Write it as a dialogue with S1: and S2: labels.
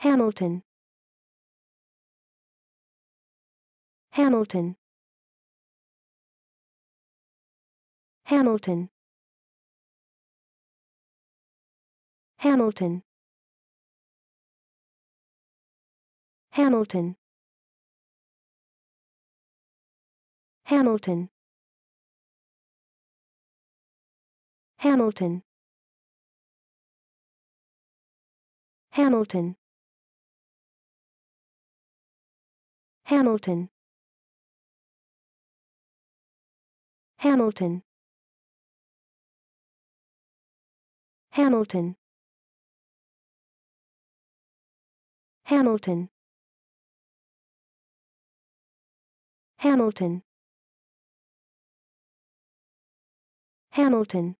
S1: Hamilton Hamilton Hamilton Hamilton Hamilton Hamilton Hamilton Hamilton Hamilton Hamilton Hamilton Hamilton Hamilton Hamilton